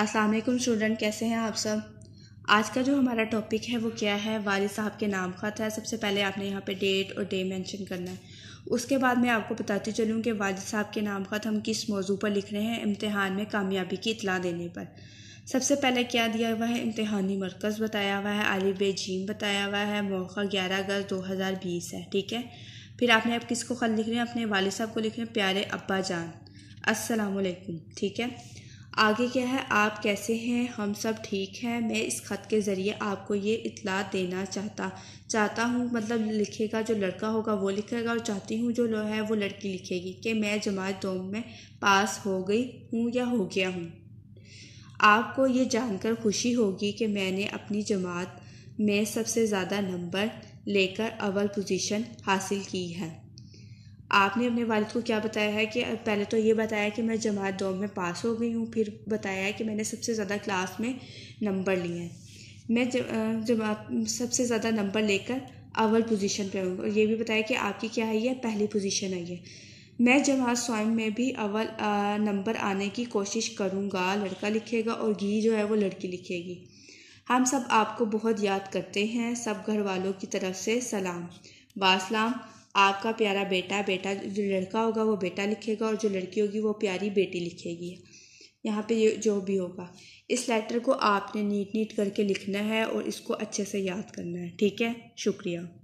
Aslam student कैसे हैं आप सब आज का जो हमारा टॉपिक है वो क्या है वाल साहब के नाम खत है सबसे पहले आपने यहाँ पे डेट और डे मेंशन करना है उसके बाद मैं आपको बताती चलूँ कि वाल साहब के नाम खत हम किस मौजू पर लिख रहे हैं इम्तहान में कामयाबी की इतला देने पर सबसे पहले क्या दिया हुआ है इम्तहानी मरकज़ बताया हुआ है आलि जीम बताया हुआ है मौका ग्यारह अगस्त दो हज़ार बीस है ठीक है फिर आपने अब किसको खत लिख रहे हैं अपने वाल साहब को लिख रहे हैं प्यारे अब्बा जान असलकुम ठीक है आगे क्या है आप कैसे हैं हम सब ठीक हैं मैं इस ख़त के ज़रिए आपको ये इतला देना चाहता चाहता हूँ मतलब लिखेगा जो लड़का होगा वो लिखेगा और चाहती हूँ जो है वो लड़की लिखेगी कि मैं जमात दो में पास हो गई हूँ या हो गया हूँ आपको ये जानकर खुशी होगी कि मैंने अपनी जमात में सबसे ज़्यादा नंबर लेकर अव्वल पोजीशन हासिल की है आपने अपने वालद को क्या बताया है कि पहले तो ये बताया कि मैं जमात दो में पास हो गई हूँ फिर बताया है कि मैंने सबसे ज़्यादा क्लास में नंबर लिए हैं मैं जमात सबसे ज़्यादा नंबर लेकर अव्वल पोजीशन पे हूँ और ये भी बताया कि आपकी क्या आई है पहली पोजीशन आई है मैं जमात स्वयं में भी अव्वल नंबर आने की कोशिश करूँगा लड़का लिखेगा और घी जो है वो लड़की लिखेगी हम सब आपको बहुत याद करते हैं सब घर वालों की तरफ से सलाम बासलाम आपका प्यारा बेटा बेटा जो लड़का होगा वो बेटा लिखेगा और जो लड़की होगी वो प्यारी बेटी लिखेगी यहाँ पे जो भी होगा इस लेटर को आपने नीट नीट करके लिखना है और इसको अच्छे से याद करना है ठीक है शुक्रिया